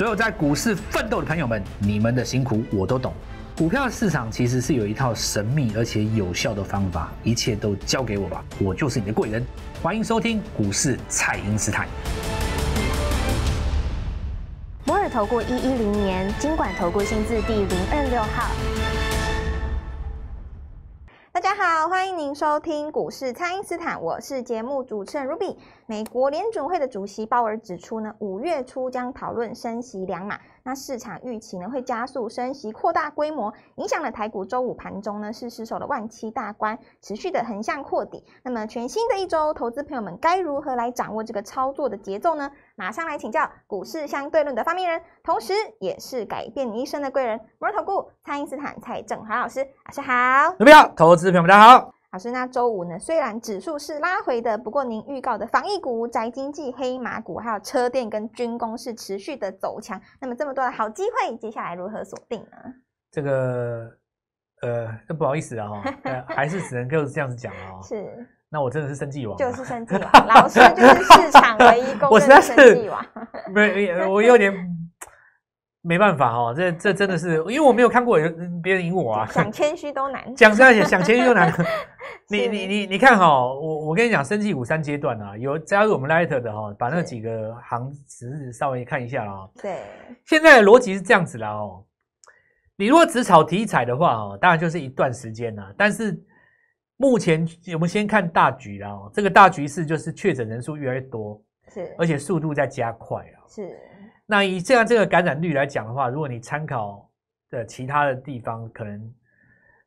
所有在股市奋斗的朋友们，你们的辛苦我都懂。股票市场其实是有一套神秘而且有效的方法，一切都交给我吧，我就是你的贵人。欢迎收听股市蔡英斯坦。摩尔投顾一一零年金管投顾新字第零二六号，大家。好，欢迎您收听股市，蔡因斯坦。我是节目主持人 Ruby。美国联准会的主席鲍尔指出呢，五月初将讨论升息两码。那市场预期呢，会加速升息，扩大规模，影响了台股周五盘中呢，是失守了万七大关，持续的横向扩底。那么全新的一周，投资朋友们该如何来掌握这个操作的节奏呢？马上来请教股市相对论的发明人，同时也是改变你一生的贵人，摩尔投顾，蔡因斯坦蔡正华老师，晚上好。有 u b 投资朋友。们？大家好，老师，那周五呢？虽然指数是拉回的，不过您预告的防疫股、宅经济、黑马股，还有车电跟军工是持续的走强。那么这么多的好机会，接下来如何锁定呢？这个，呃，不好意思啊，还是只能够这样讲啊。是，那我真的是生计王，就是生计王，老师就是市场唯一公认的 生计王。没有，我有点。没办法哦，这这真的是，因为我没有看过，别人赢我啊。想谦虚都难。讲是讲，想谦虚都难。你你你你看哈，我我跟你讲，升级五三阶段啊，有加入我们 Lite 的哈，把那几个行词稍微看一下啊。对。现在的逻辑是这样子的哦，你如果只炒题材的话哦，当然就是一段时间了。但是目前我们先看大局啦哦，这个大局势就是确诊人数越来越多，是，而且速度在加快啊，是。那以这样这个感染率来讲的话，如果你参考的其他的地方，可能，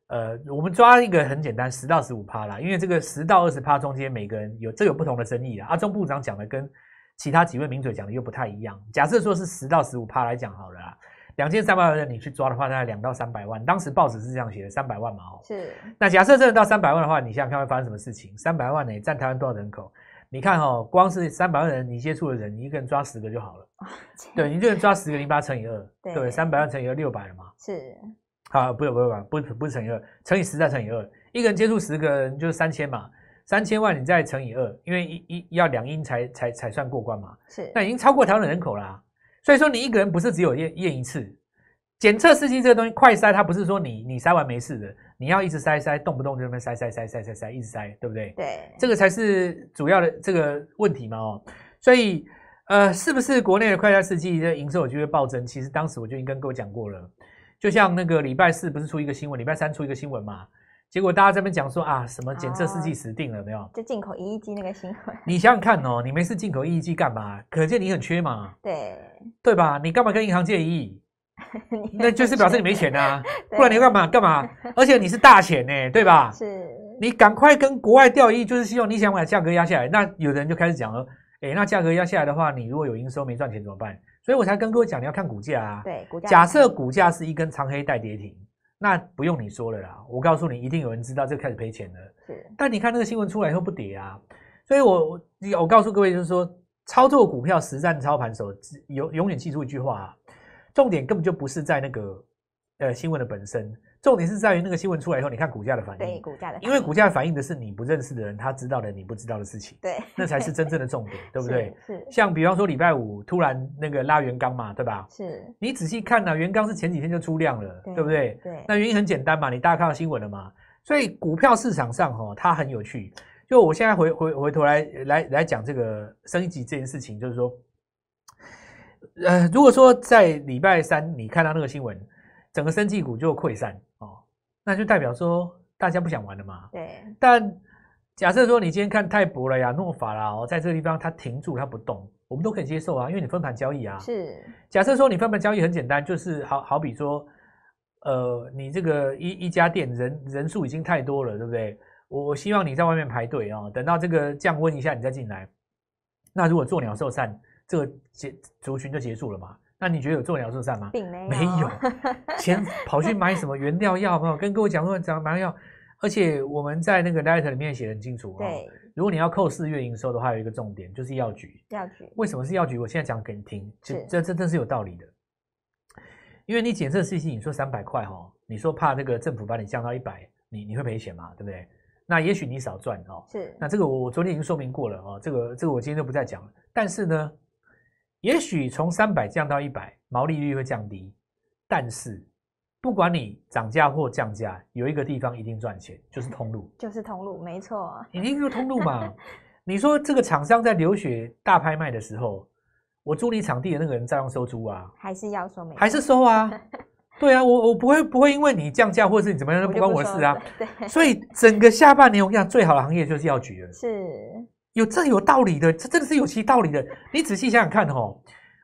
呃，我们抓一个很简单，十到十五趴啦。因为这个十到二十趴中间，每个人有这有不同的争议啊。阿中部长讲的跟其他几位名嘴讲的又不太一样。假设说是十到十五趴来讲好了啦，两千三百万人你去抓的话，大概两到三百万。当时报纸是这样写的，三百万嘛。是。那假设真的到三百万的话，你想想看会发生什么事情？三百万呢，占台湾多少人口？你看哈，光是三百万人，你接触的人，你一个人抓十个就好了。对，你就能抓十个，零八乘以二，对，三百万乘以二六百了嘛。是。啊，不用不用不是不是乘以二，乘以十再乘以二，一个人接触十个人就是三千嘛，三千万你再乘以二，因为一一要两英才才才算过关嘛。是。那已经超过台湾的人口啦。所以说你一个人不是只有验验一次，检测试剂这个东西快筛它不是说你你筛完没事的。你要一直塞塞，动不动就那边塞塞塞塞塞塞，一直塞，对不对？对，这个才是主要的这个问题嘛哦。所以，呃，是不是国内的快餐试剂的营收就会暴增？其实当时我就已经跟各位讲过了。就像那个礼拜四不是出一个新闻，礼拜三出一个新闻嘛，结果大家这边讲说啊，什么检测试剂死定了没有？就进口一 e g 那个新闻。你想想看哦，你没事进口一 e g 干嘛？可见你很缺嘛。对。对吧？你干嘛跟银行借 e 亿？那就是表示你没钱呐，不然你干嘛干嘛？而且你是大钱呢，对吧？是。你赶快跟国外调一，就是希望你想把价格压下来。那有的人就开始讲了，哎，那价格压下来的话，你如果有营收没赚钱怎么办？所以我才跟各位讲，你要看股价啊。对，股价。假设股价是一根长黑带跌停，那不用你说了啦，我告诉你，一定有人知道这开始赔钱了。是。但你看那个新闻出来，以后不跌啊，所以我我告诉各位，就是说操作股票实战操盘手，永永远记住一句话。重点根本就不是在那个呃新闻的本身，重点是在于那个新闻出来以后，你看股价的反应。对，股价的，因为股价反映的是你不认识的人他知道的你不知道的事情。对，那才是真正的重点，对不对？是。像比方说礼拜五突然那个拉元钢嘛，对吧？是。你仔细看呢，元钢是前几天就出量了，对不对？对。那原因很简单嘛，你大家看到新闻了嘛？所以股票市场上哈，它很有趣。就我现在回回回头来来来讲这个升级这件事情，就是说。呃，如果说在礼拜三你看到那个新闻，整个生技股就溃散哦，那就代表说大家不想玩了嘛。对。但假设说你今天看泰博了呀、诺法啦哦，在这个地方它停住它不动，我们都可以接受啊，因为你分盘交易啊。是。假设说你分盘交易很简单，就是好好比说，呃，你这个一一家店人人数已经太多了，对不对？我我希望你在外面排队啊，等到这个降温一下你再进来。那如果做鸟兽散。这结族群就结束了嘛？那你觉得有做鸟做善吗？并没有，钱跑去买什么原料药没有？跟各位讲说讲买药，而且我们在那个 letter 里面写很清楚，哦。如果你要扣四月营收的话，有一个重点就是药局。药局为什么是药局？我现在讲给你听，这这真的是有道理的，因为你检测信情，你说三百块哈，你说怕那个政府把你降到一百，你你会赔钱嘛？对不对？那也许你少赚哦。是，那这个我我昨天已经说明过了哦，这个这个我今天就不再讲了。但是呢。也许从三百降到一百，毛利率会降低，但是不管你涨价或降价，有一个地方一定赚钱，就是通路。就是通路，没错一定就通路嘛？你说这个厂商在流血大拍卖的时候，我租你场地的那个人在样收租啊？还是要收没？还是收啊？对啊，我我不会不会因为你降价或者是你怎么样都不关我的事啊。所以整个下半年，我跟你讲最好的行业就是要举人。是。有这有道理的，这真的是有其道理的。你仔细想想看哦，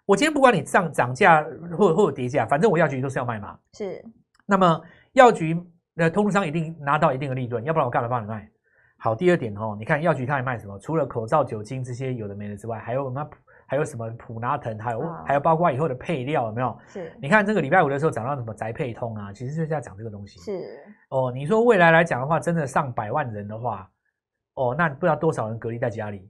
我今天不管你涨涨价或或者跌价，反正我药局都是要卖嘛。是。那么药局的通商一定拿到一定的利润，要不然我干嘛帮你卖？好，第二点哦，你看药局他还卖什么？除了口罩、酒精这些有的没的之外，还有那还有什么普拉藤，还有还有包括以后的配料有没有？是。你看这个礼拜五的时候涨到什么宅配通啊？其实就是在讲这个东西。是。哦，你说未来来讲的话，真的上百万人的话。哦，那不知道多少人隔离在家里，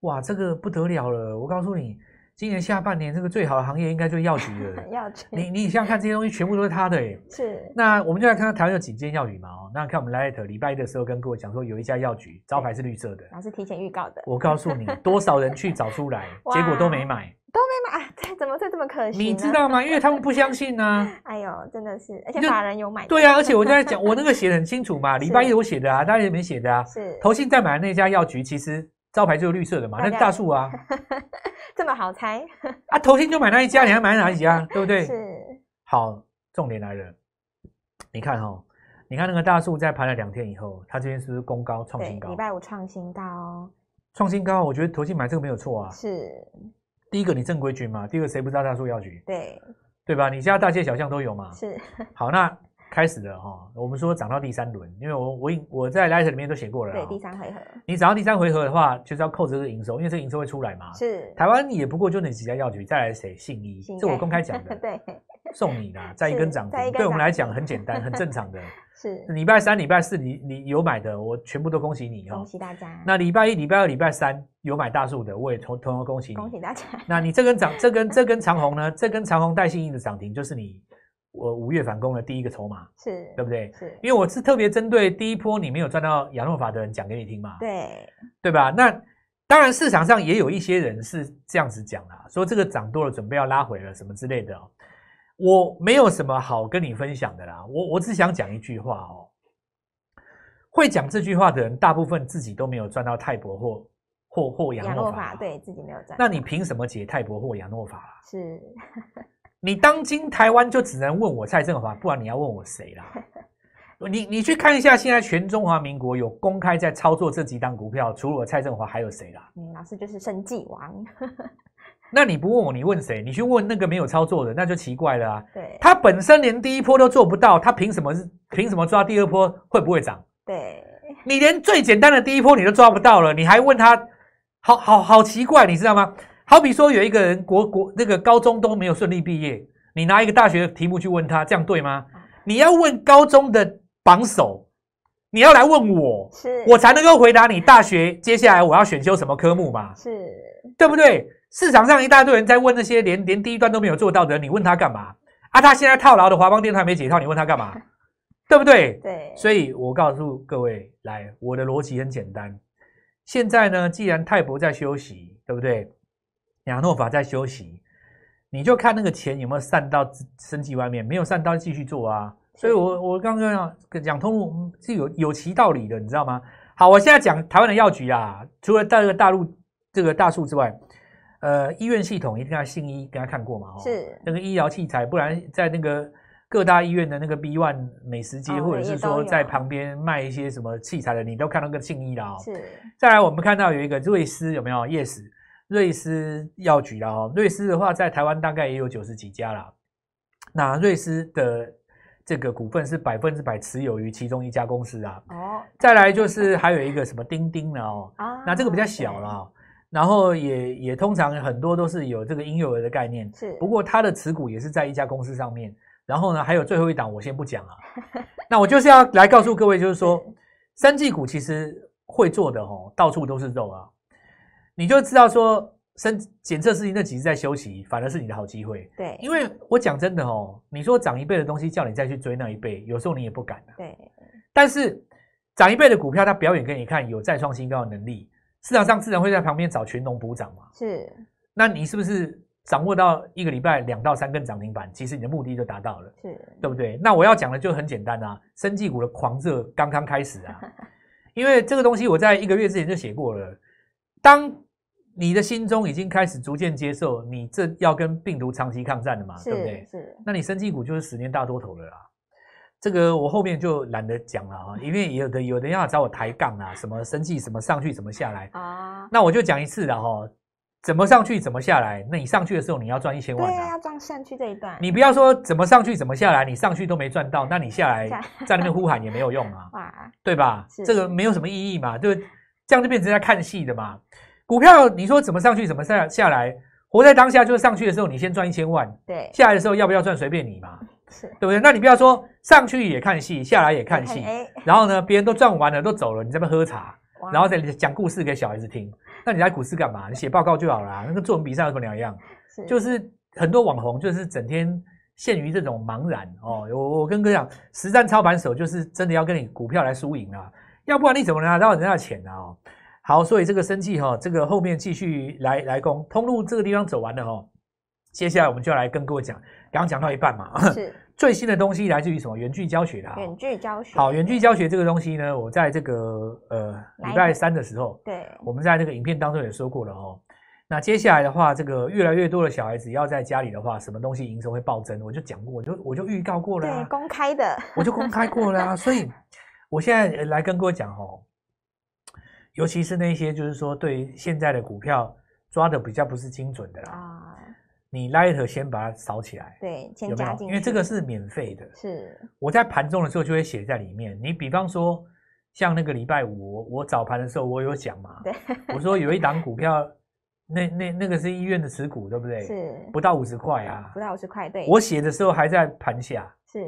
哇，这个不得了了，我告诉你。今年下半年这个最好的行业应该就是药局了。药局，你你想想看，这些东西全部都是他的哎。是。那我们就来看看台湾有几间药局嘛哦。那看我们 Lighter 礼拜一的时候跟各位讲说，有一家药局招牌是绿色的。那是提前预告的。我告诉你，多少人去找出来，结果都没买，都没买，怎么会这么可惜？你知道吗？因为他们不相信呢。哎呦，真的是，而且法人有买。对啊，而且我在讲，我那个写的很清楚嘛，礼拜一我写的啊，大家也没写的啊。是。投信在买的那家药局，其实招牌就是绿色的嘛，那大树啊。这么好猜啊！投信就买那一家，你还买哪一家？对不对？是。好，重点来了。你看哈，你看那个大树在盘了两天以后，它这边是不是攻高创新高？礼拜五创新高。创新高，我觉得投信买这个没有错啊。是。第一个你正规军嘛，第二个谁不知道大树要举？对。对吧？你家大街小巷都有嘛。是。好，那。开始了哈，我们说涨到第三轮，因为我我我我在 Light 里面都写过了，对，第三回合。你涨到第三回合的话，就是要扣这个营收，因为这个营收会出来嘛。是。台湾也不过就那几家药局，再来谁信义？这我公开讲的。对。送你的，再一根涨停，对我们来讲很简单，很正常的。是。礼拜三、礼拜四，你你有买的，我全部都恭喜你哦。恭喜大家。那礼拜一、礼拜二、礼拜三有买大树的，我也同同样恭喜你。恭喜大家。那你这根涨，这根这根长虹呢？这根长虹带信义的涨停，就是你。我五月反攻的第一个筹码，是对不对？是，因为我是特别针对第一波你没有赚到雅诺法的人讲给你听嘛。对，对吧？那当然市场上也有一些人是这样子讲啦，说这个涨多了准备要拉回了什么之类的哦。我没有什么好跟你分享的啦，我我只想讲一句话哦。会讲这句话的人，大部分自己都没有赚到泰博或或或亚诺法，对自己没有赚。那你凭什么解泰博或亚诺法？是。你当今台湾就只能问我蔡政华，不然你要问我谁啦？你你去看一下，现在全中华民国有公开在操作这几档股票，除了蔡振华，还有谁啦？嗯，老师就是生计王。那你不问我，你问谁？你去问那个没有操作的，那就奇怪了啊。对。他本身连第一波都做不到，他凭什么？凭什么抓第二波会不会涨？对。你连最简单的第一波你都抓不到了，你还问他？好好好奇怪，你知道吗？好比说，有一个人国国那个高中都没有顺利毕业，你拿一个大学题目去问他，这样对吗？你要问高中的榜首，你要来问我，我才能够回答你大学接下来我要选修什么科目嘛？是对不对？市场上一大堆人在问那些连 连第一段都没有做到的人，你问他干嘛？啊，他现在套牢的华邦电台没解套，你问他干嘛？对不对？对，所以我告诉各位，来，我的逻辑很简单。现在呢，既然泰伯在休息，对不对？亚诺法在休息，你就看那个钱有没有散到身体外面，没有散到，继续做啊。所以，我我刚刚讲讲通路是有有其道理的，你知道吗？好，我现在讲台湾的药局啊，除了这个大陆这个大树之外，呃，医院系统，定要信医，给他看过嘛？是那个医疗器材，不然在那个各大医院的那个 B One 美食街，或者是说在旁边卖一些什么器材的，你都看到个信医的哦。是再来，我们看到有一个瑞思有没有？Yes。瑞斯药局啦，哦，瑞斯的话在台湾大概也有九十几家啦。那瑞斯的这个股份是百分之百持有于其中一家公司啊。哦。再来就是还有一个什么钉钉的哦。啊。那这个比较小了，然后也也通常很多都是有这个婴幼儿的概念。是。不过它的持股也是在一家公司上面。然后呢，还有最后一档，我先不讲了。那我就是要来告诉各位，就是说三季股其实会做的哦，到处都是肉啊。你就知道说，生检测事情那几日在休息，反而是你的好机会。对，因为我讲真的哦，你说涨一倍的东西，叫你再去追那一倍，有时候你也不敢啊。对。但是涨一倍的股票，它表演给你看有再创新高的能力，市场上自然会在旁边找群龙补涨嘛。是。那你是不是掌握到一个礼拜两到三根涨停板，其实你的目的就达到了。是。对不对？那我要讲的就很简单啊，生技股的狂热刚刚开始啊，因为这个东西我在一个月之前就写过了，当。你的心中已经开始逐渐接受，你这要跟病毒长期抗战的嘛，对不对？是。那你生绩股就是十年大多头了啦。这个我后面就懒得讲了哈，因为有的有的人要找我抬杠啊，什么生绩什么上去怎么下来啊？那我就讲一次了哈，怎么上去怎么下来？那你上去的时候你要赚一千万，对，要赚上去这一段。你不要说怎么上去怎么下来，你上去都没赚到，那你下来在那边呼喊也没有用啊，对吧？这个没有什么意义嘛，对，这样就变成在看戏的嘛。股票，你说怎么上去，怎么下下来？活在当下，就是上去的时候你先赚一千万，对，下来的时候要不要赚随便你嘛，是对不对？那你不要说上去也看戏，下来也看戏，然后呢，别人都赚完了，都走了，你这边喝茶，然后再讲故事给小孩子听，那你来股市干嘛？你写报告就好了，那个作文比赛和你两样，就是很多网红就是整天陷于这种茫然哦。我我跟哥讲，实战操盘手就是真的要跟你股票来输赢啊，要不然你怎么拿，到人家钱呢？哦。好，所以这个生气哈，这个后面继续来来攻通路这个地方走完了哈，接下来我们就来跟各位讲，刚讲到一半嘛，是 最新的东西来自于什么？远距教学的。远距教学。好，远距教学这个东西呢，我在这个呃礼拜三的时候，对，我们在这个影片当中也说过了哦。那接下来的话，这个越来越多的小孩子要在家里的话，什么东西营收会暴增？我就讲过，就我就预告过了，对，公开的，我就公开过了。所以我现在来跟各位讲哦。尤其是那些，就是说对现在的股票抓的比较不是精准的啦。啊，你 l 一 t 先把它扫起来。对，先加进去，因为这个是免费的。是。我在盘中的时候就会写在里面。你比方说，像那个礼拜五，我早盘的时候我有讲嘛，我说有一档股票，那那那个是医院的持股，对不对？是。不到五十块啊，不到五十块对。我写的时候还在盘下。是。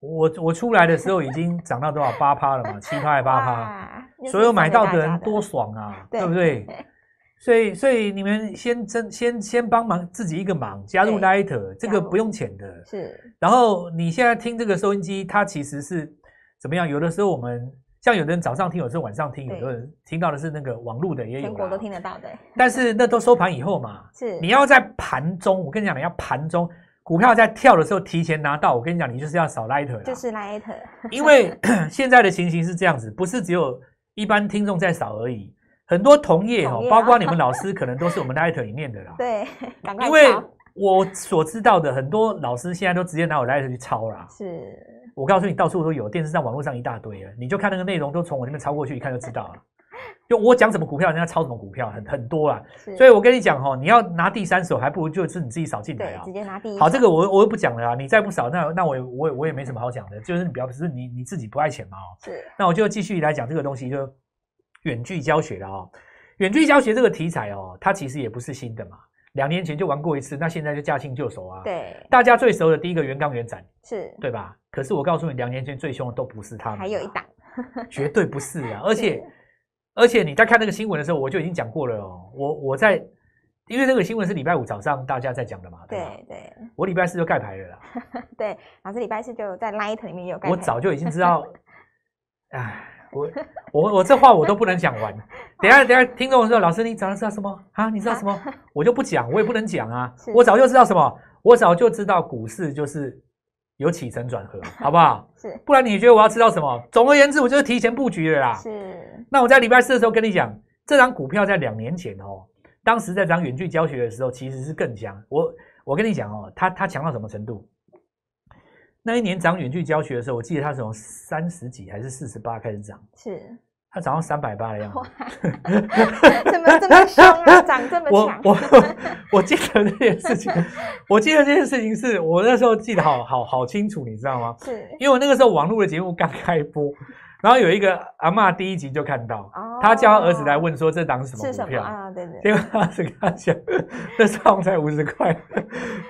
我我出来的时候已经涨到多少八趴了嘛？七趴八趴，所有买到的人多爽啊，对不对？所以所以你们先先先帮忙自己一个忙，加入 Lighter，这个不用钱的。是。然后你现在听这个收音机，它其实是怎么样？有的时候我们像有的人早上听，有时候晚上听，有的人听到的是那个网络的也有。全国都听得到的。但是那都收盘以后嘛。是。你要在盘中，我跟你讲，你要盘中。股票在跳的时候，提前拿到，我跟你讲，你就是要扫艾特，就是艾特。因为 现在的情形是这样子，不是只有一般听众在扫而已，很多同业哦，包括你们老师，可能都是我们的艾特里面的啦。对，因为我所知道的，很多老师现在都直接拿我艾特去抄啦。是，我告诉你，到处都有，电视上、网络上一大堆了，你就看那个内容，都从我那边抄过去，一看就知道了。就我讲什么股票，人家抄什么股票，很很多啦。所以，我跟你讲哦，你要拿第三手，还不如就是你自己少进来啊。直接拿第一。好，这个我我又不讲了啊。你再不少，那那我我我也没什么好讲的，就是你表是你你自己不爱钱嘛哦。是。那我就继续来讲这个东西，就远距教学了啊，远距教学这个题材哦，它其实也不是新的嘛，两年前就玩过一次，那现在就驾轻就熟啊。对。大家最熟的第一个圆刚圆展，是对吧？可是我告诉你，两年前最凶的都不是他们，还有一档，绝对不是啊，而且。而且你在看那个新闻的时候，我就已经讲过了哦。我我在，因为这个新闻是礼拜五早上大家在讲的嘛。对对，我礼拜四就盖牌了。啦。对，老师礼拜四就在 light 里面有盖。我早就已经知道，哎，我我我这话我都不能讲完。等下等下，听众说：“老师，你早上知道什么啊？你知道什么？”我就不讲，我也不能讲啊。我早就知道什么？我早就知道股市就是。有起承转合，好不好？是，不然你觉得我要吃到什么？总而言之，我就是提前布局的啦。是，那我在礼拜四的时候跟你讲，这张股票在两年前哦，当时在讲远距教学的时候，其实是更强。我我跟你讲哦，它它强到什么程度？那一年涨远距教学的时候，我记得它从三十几还是四十八开始涨。是。他长到三百八的样子，怎么这么凶啊？长这么我我 我记得这件事情，我记得这件事情是我那时候记得好好好清楚，你知道吗？是，因为我那个时候网络的节目刚开播，然后有一个阿妈第一集就看到哦。他叫他儿子来问说：“这档是什么票啊？”对对，因为儿子跟他讲，这票才五十块，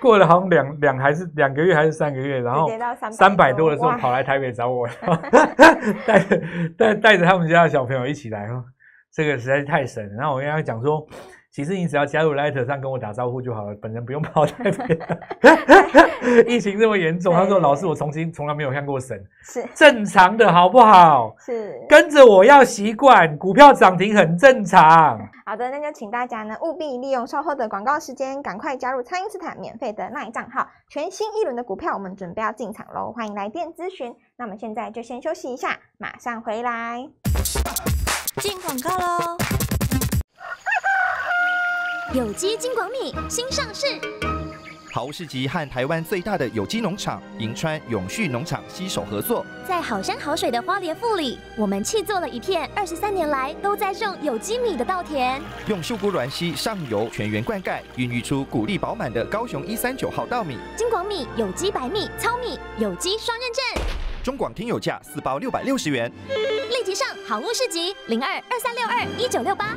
过了好像两两还是两个月还是三个月，然后三百多的时候跑来台北找我了，带带带着他们家的小朋友一起来哦，这个实在太神。然后我跟他讲说。其实你只要加入 Light 上跟我打招呼就好了，本人不用跑太远。疫情这么严重，他说老师我重新从来没有看过神，是正常的，好不好？是跟着我要习惯，股票涨停很正常。好的，那就请大家呢务必利用稍后的广告时间，赶快加入爱因斯坦免费的那账号，全新一轮的股票我们准备要进场喽，欢迎来电咨询。那么现在就先休息一下，马上回来进广告喽。有机金广米新上市，好物市集和台湾最大的有机农场银川永续农场携手合作，在好山好水的花莲富里，我们砌做了一片二十三年来都在种有机米的稻田，用秀姑峦溪上游全员灌溉，孕育出谷粒饱满的高雄一三九号稻米。金广米有机白米糙米有机双认证，中广听友价四包六百六十元，立即上好物市集零二二三六二一九六八。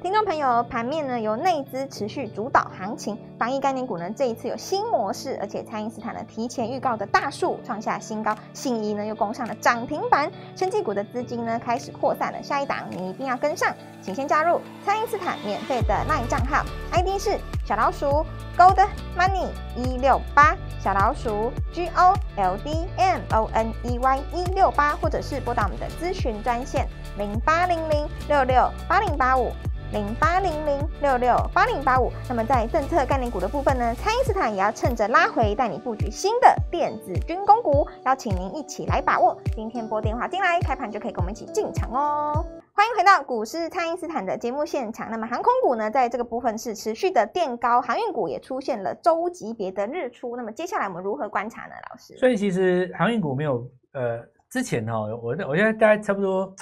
听众朋友，盘面呢由内资持续主导行情，防疫概念股呢这一次有新模式，而且蔡英斯坦呢提前预告的大树创下新高，信宜呢又攻上了涨停板，生技股的资金呢开始扩散了，下一档你一定要跟上，请先加入蔡英斯坦免费的 LINE 账号，ID 是小老鼠 Gold Money 一六八，小老鼠 Gold Money 一六八，或者是拨打我们的咨询专线零八零零六六八零八五。零八零零六六八零八五，那么在政策概念股的部分呢？蔡恩斯坦也要趁着拉回，带你布局新的电子军工股，邀请您一起来把握。今天拨电话进来，开盘就可以跟我们一起进场哦。欢迎回到股市，蔡恩斯坦的节目现场。那么航空股呢，在这个部分是持续的垫高，航运股也出现了周级别的日出。那么接下来我们如何观察呢？老师？所以其实航运股没有呃，之前哈，我我现在大概差不多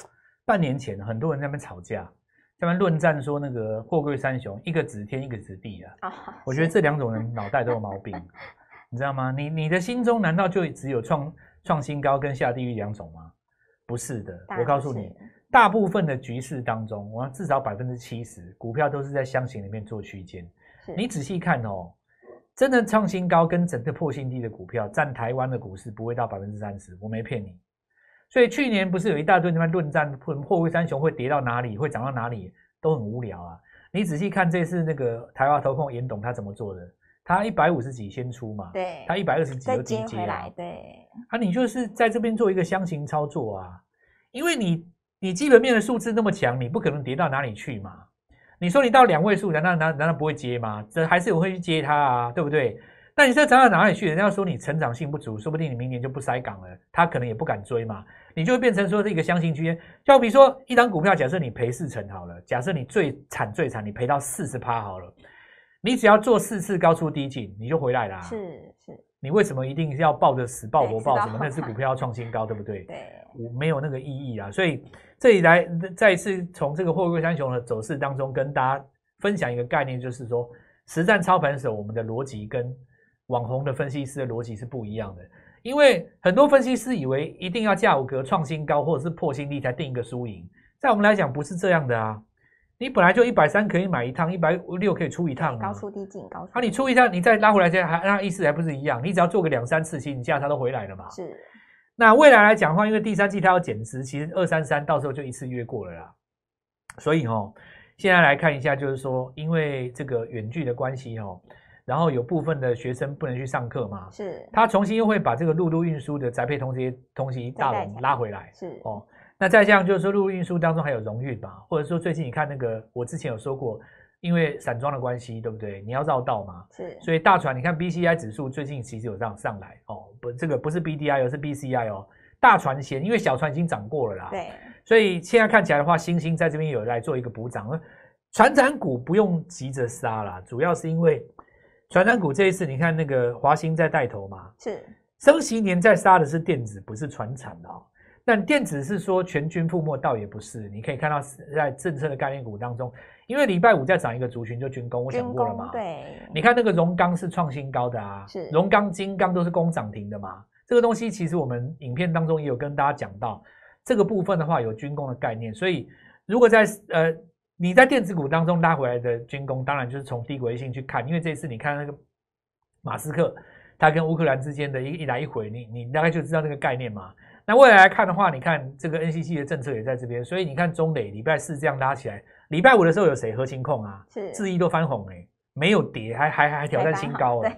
半年前，很多人在那边吵架。下面论战说那个货柜三雄，一个指天，一个指地啊。我觉得这两种人脑袋都有毛病，你知道吗？你你的心中难道就只有创创新高跟下地狱两种吗？不是的，我告诉你，大部分的局势当中，我至少百分之七十股票都是在箱型里面做区间。你仔细看哦，真的创新高跟整个破新低的股票，占台湾的股市不会到百分之三十，我没骗你。所以去年不是有一大堆那边论战，破破位三雄会跌到哪里，会涨到哪里都很无聊啊。你仔细看这次那个台湾投控严董他怎么做的，他一百五十几先出嘛，对，他一百二十几又接回来，对。啊，你就是在这边做一个箱型操作啊，因为你你基本面的数字那么强，你不可能跌到哪里去嘛。你说你到两位数，难道难难道不会接吗？这还是有会去接它啊，对不对？那你现在涨到哪里去？人家说你成长性不足，说不定你明年就不塞港了，他可能也不敢追嘛。你就会变成说这个相信区间，就比如说一张股票，假设你赔四成好了，假设你最惨最惨，你赔到四十趴好了，你只要做四次高出低进，你就回来啦。是是，你为什么一定是要抱着死抱活抱？什么？那只股票要创新高，对不对？对，没有那个意义啊。所以这里来再一次从这个货柜山熊的走势当中跟大家分享一个概念，就是说实战操盘手我们的逻辑跟。网红的分析师的逻辑是不一样的，因为很多分析师以为一定要价格创新高或者是破新低才定一个输赢，在我们来讲不是这样的啊，你本来就一百三可以买一趟，一百六可以出一趟嘛，高出低进高处。啊，你出一趟，你再拉回来，这样还那意思还不是一样？你只要做个两三次，其实你价它都回来了嘛。是。那未来来讲的话，因为第三季它要减值，其实二三三到时候就一次约过了啦。所以哦，现在来看一下，就是说，因为这个远距的关系哦。然后有部分的学生不能去上课嘛？是，他重新又会把这个陆路运输的宅配通这些东西大轮拉回来。是哦，那再这样就是说陆路运输当中还有荣誉吧，或者说最近你看那个我之前有说过，因为散装的关系，对不对？你要绕道嘛？是，所以大船你看 B C I 指数最近其实有这样上来哦，不，这个不是 B D I 而是 B C I 哦，大船先，因为小船已经涨过了啦。对，所以现在看起来的话，星星在这边有来做一个补涨船长股不用急着杀啦，主要是因为。传产股这一次，你看那个华兴在带头嘛？是。升息年在杀的是电子，不是传产哦。但电子是说全军覆没，倒也不是。你可以看到，在政策的概念股当中，因为礼拜五再涨一个族群就军工，我讲过了嘛。对。你看那个荣钢是创新高的啊，是。荣钢、金刚都是攻涨停的嘛。这个东西其实我们影片当中也有跟大家讲到，这个部分的话有军工的概念，所以如果在呃。你在电子股当中拉回来的军工，当然就是从低缘性去看，因为这次你看那个马斯克，他跟乌克兰之间的一一来一回，你你大概就知道那个概念嘛。那未来来看的话，你看这个 NCC 的政策也在这边，所以你看中磊礼拜四这样拉起来，礼拜五的时候有谁核心控啊？是智毅都翻红哎，没有跌，还还还挑战新高啊！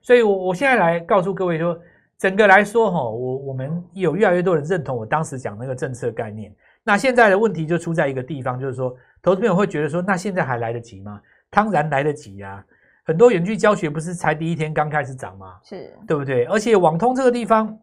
所以，我我现在来告诉各位说，整个来说哈，我我们有越来越多人认同我当时讲那个政策概念。那现在的问题就出在一个地方，就是说。投资朋友会觉得说，那现在还来得及吗？当然来得及呀！很多远距教学不是才第一天刚开始涨吗？是，对不对？而且网通这个地方，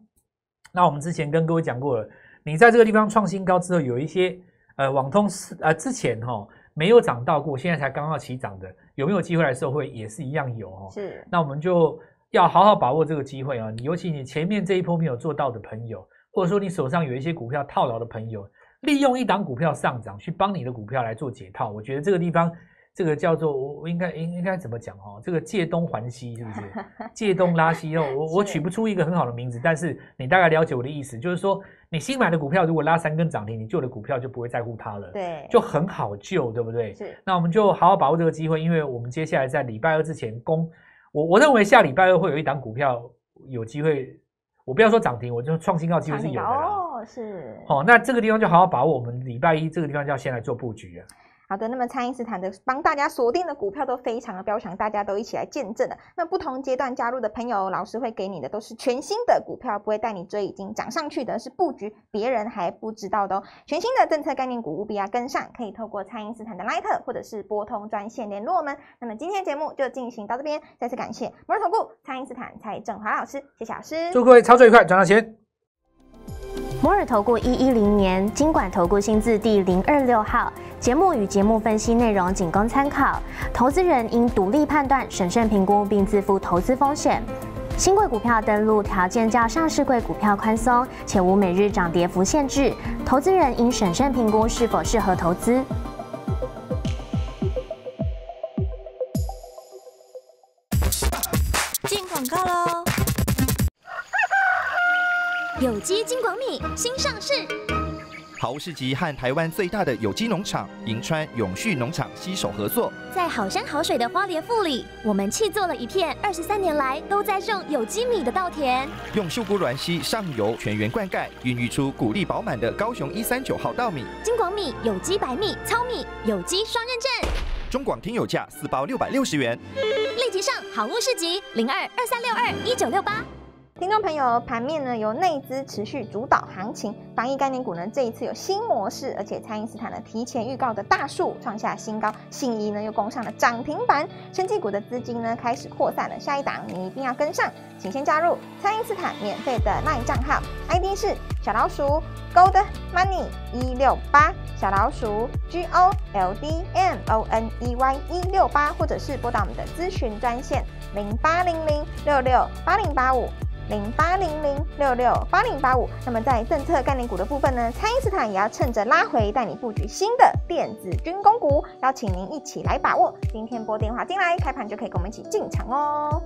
那我们之前跟各位讲过了，你在这个地方创新高之后，有一些呃网通是呃之前哈没有涨到过，现在才刚要起涨的，有没有机会来收惠？也是一样有哦。是，那我们就要好好把握这个机会啊！你尤其你前面这一波没有做到的朋友，或者说你手上有一些股票套牢的朋友。利用一档股票上涨去帮你的股票来做解套，我觉得这个地方，这个叫做我应该应应该怎么讲哦？这个借东还西是不是？借东拉西哦，我我取不出一个很好的名字，但是你大概了解我的意思，就是说你新买的股票如果拉三根涨停，你旧的股票就不会在乎它了，对，就很好救，对不对？是。那我们就好好把握这个机会，因为我们接下来在礼拜二之前攻，我我认为下礼拜二会有一档股票有机会，我不要说涨停，我就创新高机会是有的。是，哦，那这个地方就好好把握。我们礼拜一这个地方就要先来做布局啊。好的，那么蔡英斯坦的帮大家锁定的股票都非常的标强，大家都一起来见证了。那不同阶段加入的朋友，老师会给你的都是全新的股票，不会带你追已经涨上去的，是布局别人还不知道的哦。全新的政策概念股务必要跟上，可以透过蔡英斯坦的 h 特或者是拨通专线联络我们。那么今天节目就进行到这边，再次感谢摩尔投顾蔡英斯坦蔡正华老师谢老师，祝各位操作愉快，赚到钱。摩尔投顾一一零年经管投顾新字第零二六号节目与节目分析内容仅供参考，投资人应独立判断、审慎评估并自负投资风险。新贵股票登录条件较上市贵股票宽松，且无每日涨跌幅限制，投资人应审慎评估是否适合投资。进广告喽，有机。新上市，好物市集和台湾最大的有机农场银川永续农场携手合作，在好山好水的花莲富里，我们砌做了一片二十三年来都栽种有机米的稻田，用秀姑软溪上游全员灌溉，孕育出谷粒饱满的高雄一三九号稻米，金广米有机白米糙米有机双认证，中广听友价四包六百六十元，立即上好物市集零二二三六二一九六八。听众朋友，盘面呢由内资持续主导行情，防疫概念股呢这一次有新模式，而且蔡英斯坦呢提前预告的大树创下新高，信一呢又攻上了涨停板，生技股的资金呢开始扩散了，下一档你一定要跟上，请先加入蔡英斯坦免费的 LINE 账号，ID 是小老鼠 Gold Money 一六八，小老鼠 G O L D M O N E Y 一六八，或者是拨打我们的咨询专线零八零零六六八零八五。零八零零六六八零八五，那么在政策概念股的部分呢，蔡英斯坦也要趁着拉回带你布局新的电子军工股，邀请您一起来把握。今天拨电话进来，开盘就可以跟我们一起进场哦。